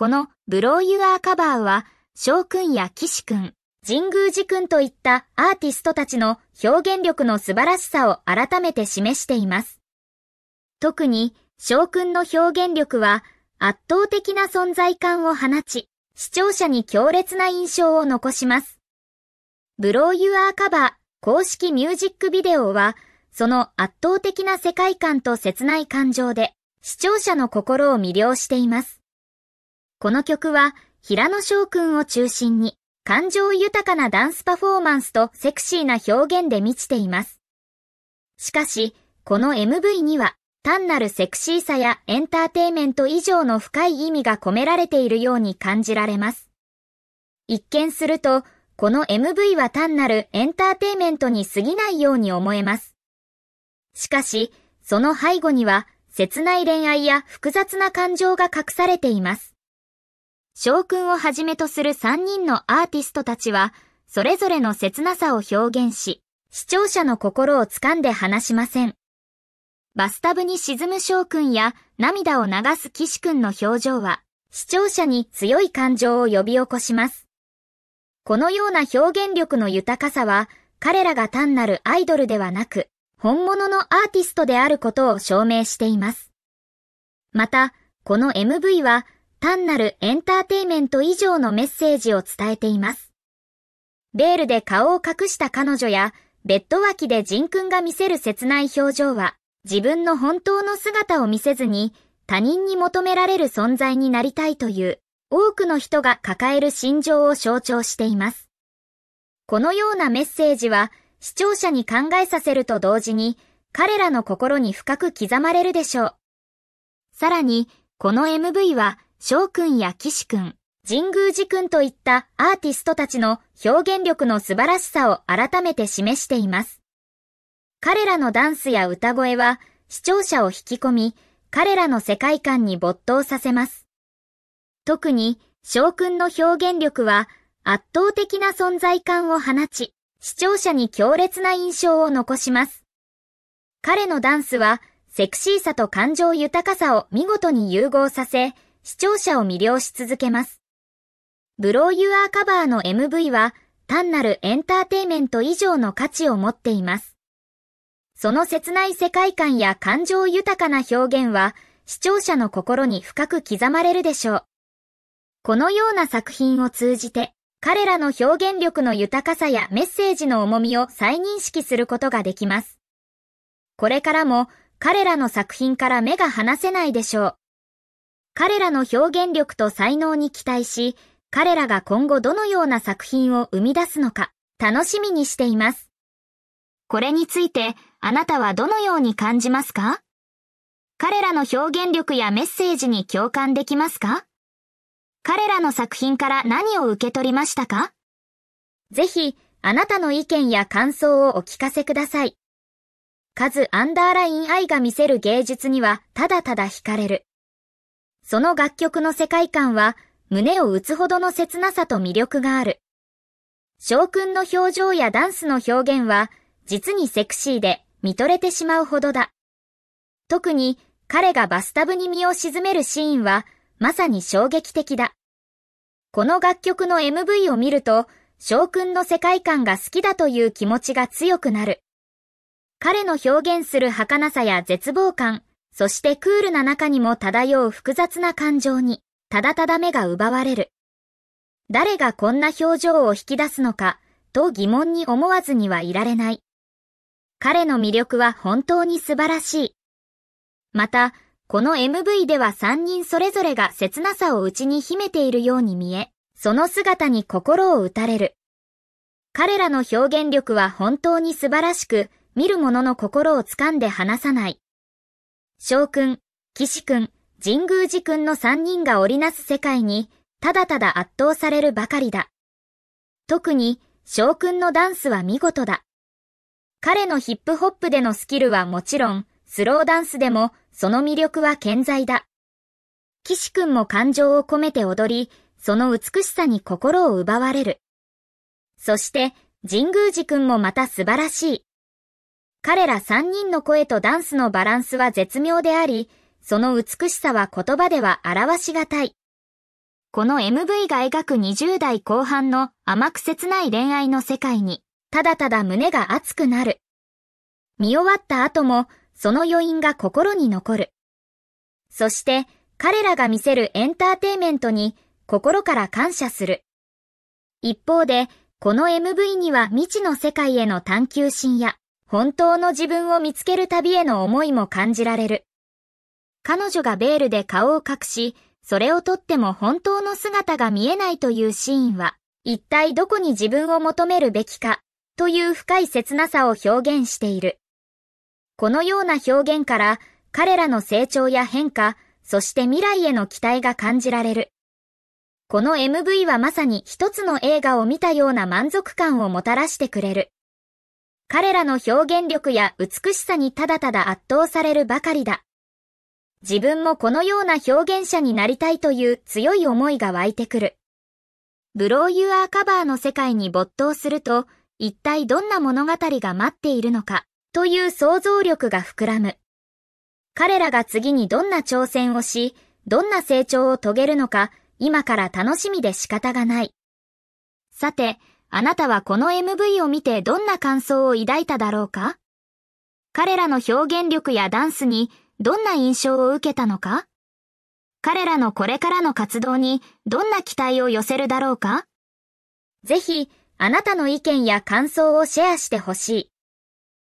このブローユアーカバーは、翔くんや岸くん、神宮寺くんといったアーティストたちの表現力の素晴らしさを改めて示しています。特に、翔くんの表現力は圧倒的な存在感を放ち、視聴者に強烈な印象を残します。ブローユアーカバー公式ミュージックビデオは、その圧倒的な世界観と切ない感情で、視聴者の心を魅了しています。この曲は平野翔くんを中心に感情豊かなダンスパフォーマンスとセクシーな表現で満ちています。しかし、この MV には単なるセクシーさやエンターテイメント以上の深い意味が込められているように感じられます。一見すると、この MV は単なるエンターテイメントに過ぎないように思えます。しかし、その背後には切ない恋愛や複雑な感情が隠されています。将軍をはじめとする3人のアーティストたちは、それぞれの切なさを表現し、視聴者の心を掴んで話しません。バスタブに沈む翔くんや涙を流す岸くんの表情は、視聴者に強い感情を呼び起こします。このような表現力の豊かさは、彼らが単なるアイドルではなく、本物のアーティストであることを証明しています。また、この MV は、単なるエンターテイメント以上のメッセージを伝えています。ベールで顔を隠した彼女や、ベッド脇で人君が見せる切ない表情は、自分の本当の姿を見せずに、他人に求められる存在になりたいという、多くの人が抱える心情を象徴しています。このようなメッセージは、視聴者に考えさせると同時に、彼らの心に深く刻まれるでしょう。さらに、この MV は、翔くんや岸くん、神宮寺くんといったアーティストたちの表現力の素晴らしさを改めて示しています。彼らのダンスや歌声は視聴者を引き込み、彼らの世界観に没頭させます。特に、翔くんの表現力は圧倒的な存在感を放ち、視聴者に強烈な印象を残します。彼のダンスはセクシーさと感情豊かさを見事に融合させ、視聴者を魅了し続けます。ブローユアーカバーの MV は単なるエンターテイメント以上の価値を持っています。その切ない世界観や感情豊かな表現は視聴者の心に深く刻まれるでしょう。このような作品を通じて彼らの表現力の豊かさやメッセージの重みを再認識することができます。これからも彼らの作品から目が離せないでしょう。彼らの表現力と才能に期待し、彼らが今後どのような作品を生み出すのか、楽しみにしています。これについて、あなたはどのように感じますか彼らの表現力やメッセージに共感できますか彼らの作品から何を受け取りましたかぜひ、あなたの意見や感想をお聞かせください。数アンダーライン愛が見せる芸術には、ただただ惹かれる。その楽曲の世界観は胸を打つほどの切なさと魅力がある。翔くんの表情やダンスの表現は実にセクシーで見とれてしまうほどだ。特に彼がバスタブに身を沈めるシーンはまさに衝撃的だ。この楽曲の MV を見ると、翔くんの世界観が好きだという気持ちが強くなる。彼の表現する儚さや絶望感、そしてクールな中にも漂う複雑な感情に、ただただ目が奪われる。誰がこんな表情を引き出すのか、と疑問に思わずにはいられない。彼の魅力は本当に素晴らしい。また、この MV では3人それぞれが切なさを内に秘めているように見え、その姿に心を打たれる。彼らの表現力は本当に素晴らしく、見る者の心を掴んで離さない。くん、騎士ん、神宮寺くんの3人が織りなす世界に、ただただ圧倒されるばかりだ。特に、くんのダンスは見事だ。彼のヒップホップでのスキルはもちろん、スローダンスでも、その魅力は健在だ。岸んも感情を込めて踊り、その美しさに心を奪われる。そして、神宮寺君もまた素晴らしい。彼ら三人の声とダンスのバランスは絶妙であり、その美しさは言葉では表しがたい。この MV が描く20代後半の甘く切ない恋愛の世界に、ただただ胸が熱くなる。見終わった後も、その余韻が心に残る。そして、彼らが見せるエンターテイメントに、心から感謝する。一方で、この MV には未知の世界への探求心や、本当の自分を見つける旅への思いも感じられる。彼女がベールで顔を隠し、それをとっても本当の姿が見えないというシーンは、一体どこに自分を求めるべきか、という深い切なさを表現している。このような表現から、彼らの成長や変化、そして未来への期待が感じられる。この MV はまさに一つの映画を見たような満足感をもたらしてくれる。彼らの表現力や美しさにただただ圧倒されるばかりだ。自分もこのような表現者になりたいという強い思いが湧いてくる。ブローユアーカバーの世界に没頭すると、一体どんな物語が待っているのか、という想像力が膨らむ。彼らが次にどんな挑戦をし、どんな成長を遂げるのか、今から楽しみで仕方がない。さて、あなたはこの MV を見てどんな感想を抱いただろうか彼らの表現力やダンスにどんな印象を受けたのか彼らのこれからの活動にどんな期待を寄せるだろうかぜひ、あなたの意見や感想をシェアしてほしい。